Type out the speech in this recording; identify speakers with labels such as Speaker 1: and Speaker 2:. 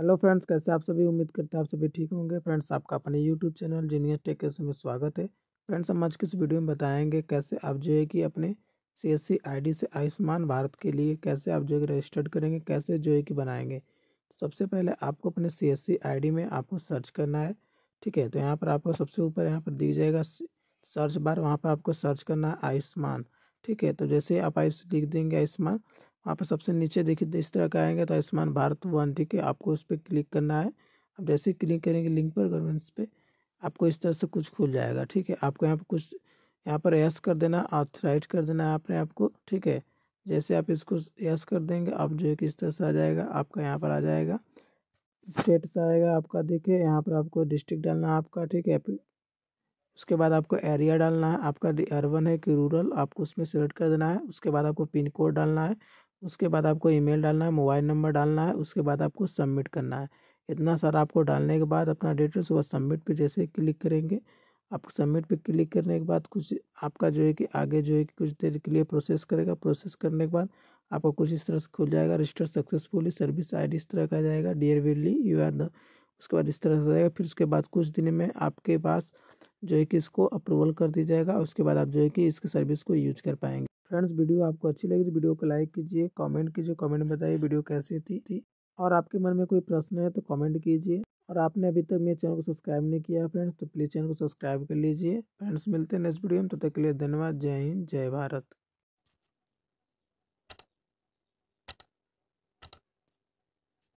Speaker 1: hello friends कैसे आप सभी उम्मीद करते हैं आप सभी ठीक होंगे फ्रेंड्स आपका अपने यूट्यूब चैनल जीनियर टेक केस में स्वागत है फ्रेंड्स हम आज किस वीडियो में बताएंगे कैसे आप जो है कि अपने सी एस से आयुष्मान भारत के लिए कैसे आप जो है कि रजिस्टर्ड करेंगे कैसे जो है कि बनाएंगे सबसे पहले आपको अपने सी एस में आपको सर्च करना है ठीक है तो यहाँ पर आपको सबसे ऊपर यहाँ पर दी जाएगा सर्च बार वहाँ पर आपको सर्च करना है आयुष्मान ठीक है तो जैसे आप आयुष लिख देंगे आयुष्मान वहाँ पर सबसे नीचे देखिए तो इस तरह का आएंगे तो आयुष्मान भारत वन ठीक है आपको उस पर क्लिक करना है आप जैसे क्लिक करेंगे लिंक पर गवर्नमेंट्स पे आपको इस तरह से कुछ खुल जाएगा ठीक है आपको यहाँ पर कुछ यहाँ पर यस कर देना ऑथराइट कर देना है आपने आपको ठीक है जैसे आप इसको यस कर देंगे आप जो है इस तरह से आ जाएगा आपका यहाँ पर आ जाएगा स्टेट से आएगा आपका देखिए यहाँ पर आपको डिस्ट्रिक्ट डालना है आपका ठीक है उसके बाद आपको एरिया डालना है आपका अर्बन है कि रूरल आपको उसमें सेलेक्ट कर देना है उसके बाद आपको पिन कोड डालना है उसके बाद आपको ईमेल डालना है मोबाइल नंबर डालना है उसके बाद आपको सबमिट करना है इतना सारा आपको डालने के बाद अपना डिटेल्स वह सबमिट पे जैसे क्लिक करेंगे आप सबमिट पे क्लिक करने के बाद कुछ आपका जो है कि आगे जो है कि कुछ देर के लिए प्रोसेस करेगा प्रोसेस करने के बाद आपको कुछ इस तरह से खुल जाएगा रजिस्टर सक्सेसफुली सर्विस आई इस तरह का जाएगा डियर विली यू आर द उसके बाद इस तरह से जाएगा फिर उसके बाद कुछ दिन में आपके पास जो है कि इसको अप्रूवल कर दिया जाएगा उसके बाद आप जो है कि इसकी सर्विस को यूज कर पाएंगे फ्रेंड्स वीडियो आपको अच्छी लगी तो वीडियो को लाइक कीजिए कमेंट कीजिए कमेंट में बताइए वीडियो कैसी थी थी और आपके मन में कोई प्रश्न है तो कमेंट कीजिए और आपने अभी तक मेरे चैनल को सब्सक्राइब नहीं किया फ्रेंड्स तो प्लीज़ चैनल को सब्सक्राइब कर लीजिए फ्रेंड्स मिलते हैं नेक्स्ट वीडियो में तब तो तक के लिए धन्यवाद जय हिंद जय भारत